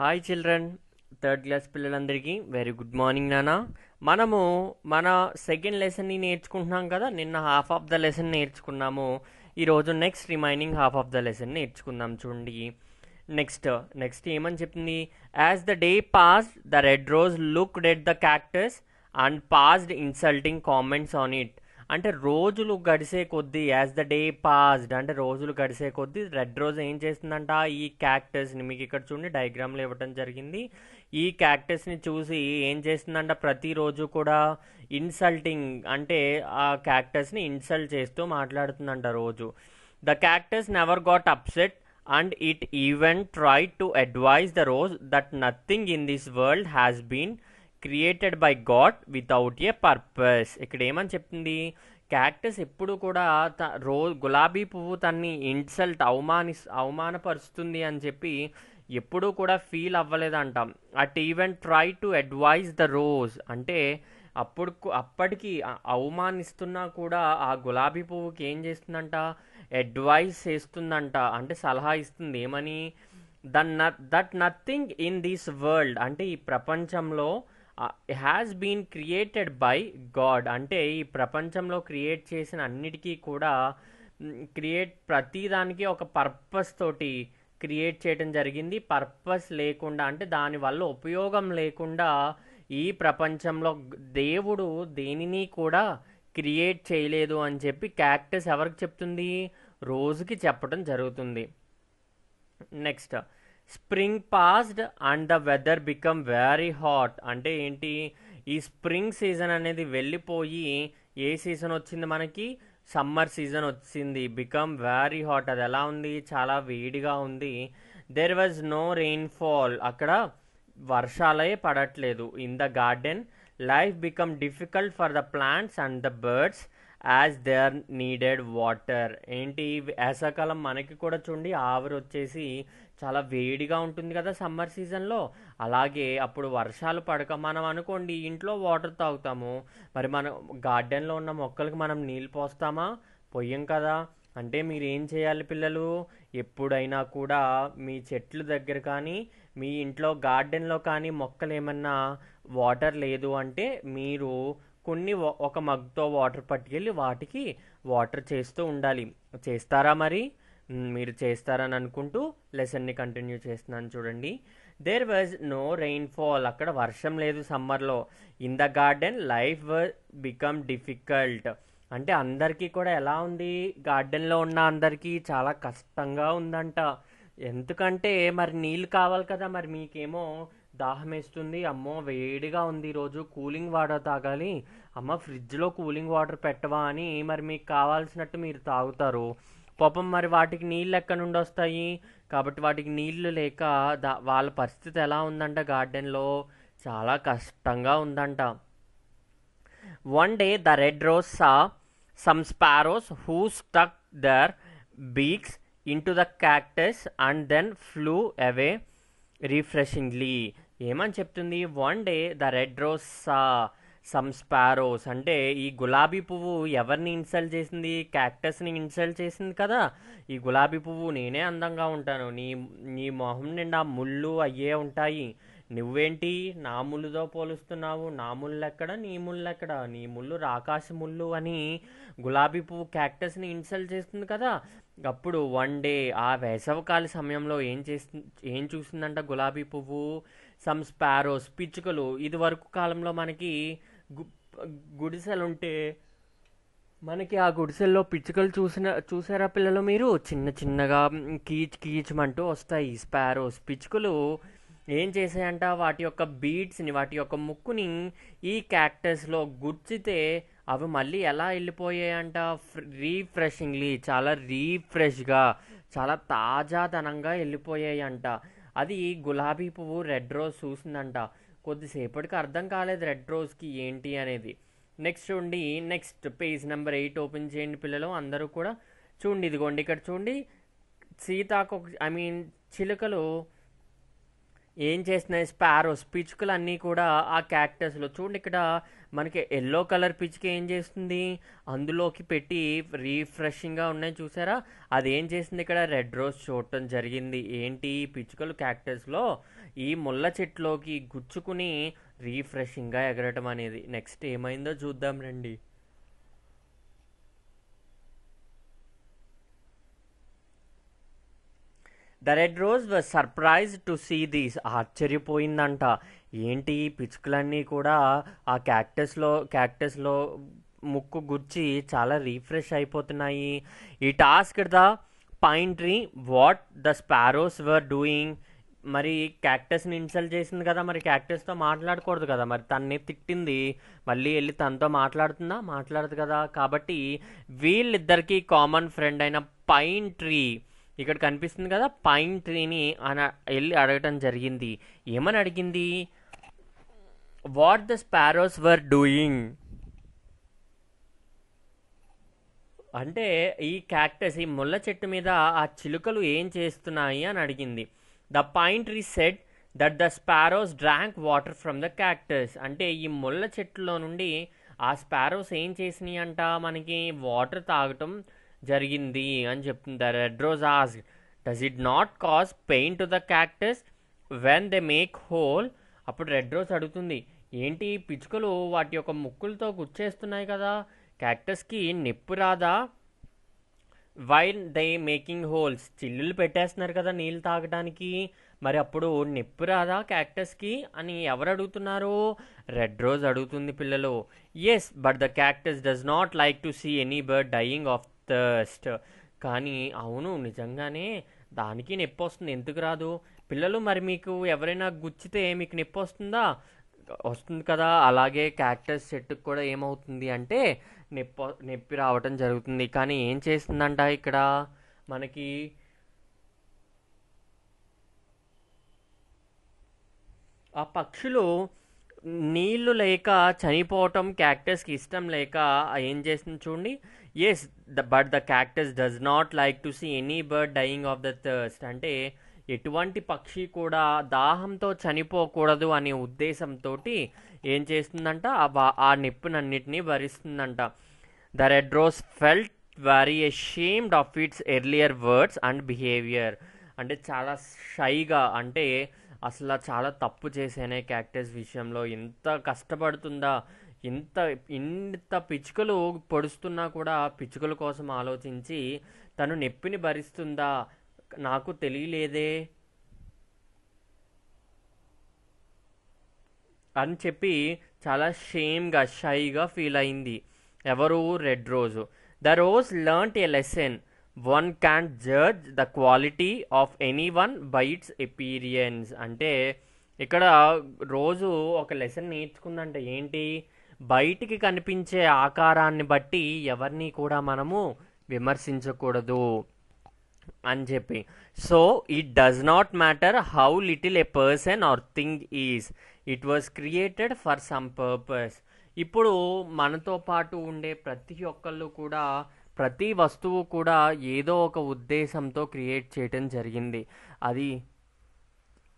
Hi children third class పిల్లలందరికీ very good morning నాన్న మనము మన సెకండ్ లెసన్ని నేర్చుకుంటున్నాం కదా నిన్న హాఫ్ ఆఫ్ ద లెసన్ నేర్చుకున్నాము ఈరోజు next remaining half of the lesson నేర్చుకుందాం చూడండి నెక్స్ట్ నెక్స్ట్ ఏమని చెప్తుంది as the day pass the red rose looked at the cactus and passed insulting comments on it అంటే రోజులు గడిసే కొద్దీ యాజ్ ద డే పాస్డ్ అంటే రోజులు గడిసే కొద్దీ రెడ్ రోజ్ ఏం చేస్తుందంట ఈ క్యాక్టస్ని మీకు ఇక్కడ చూడండి డయాగ్రామ్లో ఇవ్వడం జరిగింది ఈ క్యాక్టస్ని చూసి ఏం చేస్తుందంట ప్రతిరోజు కూడా ఇన్సల్టింగ్ అంటే ఆ క్యాక్టస్ని ఇన్సల్ట్ చేస్తూ మాట్లాడుతుందంట రోజు the cactus never got upset and it even try to advise the rose that nothing in this world has been created by God without a purpose ఇక్కడ ఏమని చెప్తుంది క్యాక్టస్ ఎప్పుడు కూడా త రో గులాబీ పువ్వు తన్ని ఇన్సల్ట్ అవమాని అవమానపరుస్తుంది అని చెప్పి ఎప్పుడూ కూడా ఫీల్ అవ్వలేదంటాం it even try to advise the rose అంటే అప్పుడు అప్పటికి అవమానిస్తున్నా కూడా ఆ గులాబీ పువ్వుకి ఏం చేస్తుందంట అడ్వైస్ చేస్తుందంట అంటే సలహా ఇస్తుంది ఏమని that nothing in this world అంటే ఈ ప్రపంచంలో has been created by God అంటే ఈ ప్రపంచంలో క్రియేట్ చేసిన అన్నిటికీ కూడా క్రియేట్ ప్రతిదానికి ఒక పర్పస్ తోటి క్రియేట్ చేయడం జరిగింది పర్పస్ లేకుండా అంటే దానివల్ల ఉపయోగం లేకుండా ఈ ప్రపంచంలో దేవుడు దేనిని కూడా క్రియేట్ చేయలేదు అని చెప్పి క్యాక్టస్ ఎవరికి చెప్తుంది రోజుకి చెప్పడం జరుగుతుంది next spring passed and the weather become very hot అంటే ఏంటి ఈ స్ప్రింగ్ సీజన్ అనేది వెళ్ళిపోయి ఏ సీజన్ వచ్చింది మనకి సమ్మర్ సీజన్ వచ్చింది బికమ్ వెరీ హాట్ అది ఎలా ఉంది చాలా వేడిగా ఉంది దెర్ వాజ్ నో రెయిన్ఫాల్ అక్కడ వర్షాలే పడట్లేదు in the garden life become difficult for the plants and the birds as they are needed water ఏంటి వేసాకాలం మనకి కూడా చూడండి ఆవిరి వచ్చేసి చాలా వేడిగా ఉంటుంది కదా సమ్మర్ సీజన్లో అలాగే అప్పుడు వర్షాలు పడక మనం అనుకోండి ఇంట్లో వాటర్ తాగుతాము మరి మనం గార్డెన్లో ఉన్న మొక్కలకు మనం నీళ్ళు పోస్తామా పొయ్యం కదా అంటే మీరు ఏం చేయాలి పిల్లలు ఎప్పుడైనా కూడా మీ చెట్లు దగ్గర కానీ మీ ఇంట్లో గార్డెన్లో కానీ మొక్కలు ఏమన్నా వాటర్ లేదు అంటే మీరు కొన్ని ఒక మగ్తో వాటర్ పట్టుకెళ్ళి వాటికి వాటర్ చేస్తూ ఉండాలి చేస్తారా మరి మీరు చేస్తారని అనుకుంటూ లెసన్ని కంటిన్యూ చేస్తున్నాను చూడండి దేర్ వాజ్ నో రెయిన్ఫాల్ అక్కడ వర్షం లేదు సమ్మర్లో in the garden life become difficult అంటే అందరికీ కూడా ఎలా ఉంది గార్డెన్లో ఉన్న అందరికీ చాలా కష్టంగా ఉందంట ఎందుకంటే మరి నీళ్ళు కావాలి కదా మరి మీకేమో దాహమేస్తుంది అమ్మో వేడిగా ఉంది ఈరోజు కూలింగ్ వాటర్ తాగాలి అమ్మ ఫ్రిడ్జ్లో కూలింగ్ వాటర్ పెట్టవా అని మరి మీకు కావాల్సినట్టు మీరు తాగుతారు పాపం మరి వాటికి నీళ్ళు ఎక్కడి నుండి వస్తాయి కాబట్టి వాటికి నీళ్లు లేక దా వాళ్ళ పరిస్థితి ఎలా ఉందంట గార్డెన్లో చాలా కష్టంగా ఉందంట one day the red rose saw some sparrows who stuck their beaks into the cactus and then flew away refreshingly ఏమని చెప్తుంది one day the red rose some sparrows అంటే ఈ గులాబీ పువ్వు ఎవరిని ఇన్సల్ట్ చేసింది క్యాక్టస్ని ఇన్సల్ట్ చేసింది కదా ఈ గులాబీ పువ్వు నేనే అందంగా ఉంటాను నీ నీ మొహం నిండా ముళ్ళు అయ్యే ఉంటాయి నువ్వేంటి నా ముళ్ళుతో పోలుస్తున్నావు నా ముళ్ళు ఎక్కడ నీ ముళ్ళు ఎక్కడ నీ ముళ్ళు రాకాశ ముళ్ళు అని గులాబీ పువ్వు క్యాక్టస్ని ఇన్సల్ట్ చేస్తుంది కదా అప్పుడు వన్ డే ఆ వేసవకాల సమయంలో ఏం చేసి ఏం చూసిందంట గులాబీ పువ్వు సమ్ స్పారోస్ పిచ్చుకలు ఇది వరకు కాలంలో మనకి గుడిసెలు ఉంటే మనకి ఆ గుడిసెల్లో పిచ్చుకలు చూసిన చూసారా పిల్లలు మీరు చిన్న చిన్నగా కీచ్ కీచమంటూ వస్తాయి స్పారోస్ పిచ్చుకలు ఏం చేసాయంట వాటి యొక్క బీడ్స్ని వాటి యొక్క ముక్కుని ఈ క్యాక్టస్లో గుర్చితే అవి మళ్ళీ ఎలా వెళ్ళిపోయాయంట రీఫ్రెషింగ్లీ చాలా రీఫ్రెష్గా చాలా తాజాదనంగా వెళ్ళిపోయాయంట అది గులాబీ పువ్వు రెడ్ రోజ్ చూసిందంట కొద్దిసేపటికి అర్థం కాలేదు రెడ్ రోజ్కి ఏంటి అనేది నెక్స్ట్ ఉండి next page number eight open చేయండి పిల్లలు అందరూ కూడా చూడండి ఇదిగోండి ఇక్కడ చూడండి సీతాకు ఐ మీన్ చిలుకలు ఏం చేసినాయి స్పారోస్ పిచ్చుకలు అన్నీ కూడా ఆ క్యాక్టస్లో చూడండి ఇక్కడ మనకి ఎల్లో కలర్ పిచ్చుక ఏం చేస్తుంది అందులోకి పెట్టి రీఫ్రెషింగ్గా ఉన్నాయి చూసారా అది ఏం చేసింది ఇక్కడ రెడ్ రోజ్ చూడటం జరిగింది ఏంటి పిచ్చుకలు క్యాక్టస్లో ఈ ముళ్ళ చెట్లోకి గుచ్చుకుని రీఫ్రెషింగ్గా ఎగరటం అనేది నెక్స్ట్ ఏమైందో చూద్దాం రండి the red rose were surprise to see these ఆశ్చర్యపోయిందంట ఏంటి ఈ పిచ్చుకలన్నీ కూడా ఆ క్యాక్టస్లో క్యాక్టస్లో ముక్కు గుచ్చి చాలా రీఫ్రెష్ అయిపోతున్నాయి ఈ టాస్క్ the pine tree what the sparrows were doing మరి క్యాక్టస్ని ఇన్సల్ట్ చేసింది కదా మరి క్యాక్టస్తో మాట్లాడకూడదు కదా మరి తన్ని తిట్టింది మళ్ళీ వెళ్ళి తనతో మాట్లాడుతుందా మాట్లాడదు కదా కాబట్టి వీళ్ళిద్దరికీ కామన్ ఫ్రెండ్ అయిన పైన్ ట్రీ ఇక్కడ కనిపిస్తుంది కదా పైన్ ట్రీని అని వెళ్ళి అడగటం జరిగింది ఏమని అడిగింది what the sparrows were doing అంటే ఈ క్యాక్టస్ ఈ ముళ్ళ చెట్టు మీద ఆ చిలుకలు ఏం చేస్తున్నాయి అని అడిగింది the pine tree said that the sparrows drank water from the cactus అంటే ఈ ముళ్ళ చెట్టులో నుండి ఆ స్పారోస్ ఏం చేసినాయి అంట మనకి వాటర్ తాగటం జరిగింది అని చెప్తుంటారు rose ask does it not cause pain to the cactus when they make hole అప్పుడు రెడ్ రోజ్ అడుగుతుంది ఏంటి పిచ్చుకలు వాటి యొక్క ముక్కులతో గుచ్చేస్తున్నాయి కదా క్యాక్టస్కి నిప్పు రాదా వైల్ దే మేకింగ్ హోల్స్ చిల్లులు పెట్టేస్తున్నారు కదా నీళ్ళు తాగడానికి మరి అప్పుడు నిప్పు రాదా క్యాక్టస్కి అని ఎవరు అడుగుతున్నారు రెడ్ రోజ్ అడుగుతుంది పిల్లలు yes but the cactus does not like to see any bird dying of thirst కానీ అవును నిజంగానే దానికి నొప్పి వస్తుంది ఎందుకు రాదు పిల్లలు మరి మీకు ఎవరైనా గుచ్చితే మీకు నొప్పి వస్తుందా వస్తుంది కదా అలాగే క్యాక్టస్ చెట్టుకు కూడా ఏమవుతుంది అంటే నొప్పి నొప్పి రావటం జరుగుతుంది కానీ ఏం చేస్తుందంట ఇక్కడ మనకి ఆ పక్షులు నీళ్లు లేక చనిపోవటం క్యాక్టస్కి ఇష్టం లేక ఏం చేస్తుంది చూడండి yes the but the cactus does not like to see any bird dying of the thirst అంటే ఎటువంటి పక్షి కూడా దాహంతో చనిపోకూడదు అనే ఉద్దేశంతో ఏం చేస్తుందంట ఆ నిప్పునన్నిటినీ భరిస్తుందంట the red rose felt very shamed of its earlier words and behaviour అంటే చాలా షైగా అంటే అసలు చాలా తప్పు చేసేనే క్యాక్టస్ విషయంలో ఎంత కష్టపడుతుందా ఇంత ఇంత పిచ్చుకలు పొడుస్తున్నా కూడా పిచ్చుకల కోసం ఆలోచించి తను నొప్పిని భరిస్తుందా నాకు తెలియలేదే అని చెప్పి చాలా షేమ్గా షైగా ఫీల్ అయింది ఎవరు red rose the rose learnt a lesson one can judge the quality of anyone by its experience అంటే ఇక్కడ రోజు ఒక లెసన్ నేర్చుకుందంటే ఏంటి బయటికి కనిపించే ఆకారాన్ని బట్టి ఎవరిని కూడా మనము విమర్శించకూడదు అని చెప్పి so it does not matter how little a person or thing is it was created for some purpose ఇప్పుడు మనతో పాటు ఉండే ప్రతి ఒక్కళ్ళు కూడా ప్రతి వస్తువు కూడా ఏదో ఒక ఉద్దేశంతో క్రియేట్ చేయటం జరిగింది అది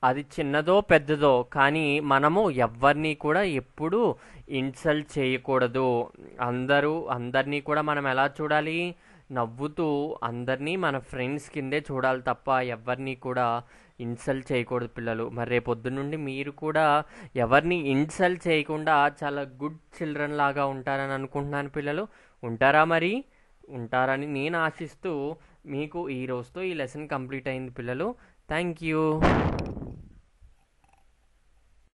అది చిన్నదో పెద్దదో కానీ మనము ఎవరిని కూడా ఎప్పుడూ ఇన్సల్ట్ చేయకూడదు అందరూ అందరినీ కూడా మనం ఎలా చూడాలి నవ్వుతూ అందరినీ మన ఫ్రెండ్స్ కిందే చూడాలి తప్ప ఎవరిని కూడా ఇన్సల్ట్ చేయకూడదు పిల్లలు మరి రేపొద్దు నుండి మీరు కూడా ఎవరిని ఇన్సల్ట్ చేయకుండా చాలా గుడ్ చిల్డ్రన్ లాగా ఉంటారని అనుకుంటున్నాను పిల్లలు ఉంటారా మరి ఉంటారని నేను ఆశిస్తూ మీకు ఈ రోజుతో ఈ లెసన్ కంప్లీట్ అయింది పిల్లలు Thank you.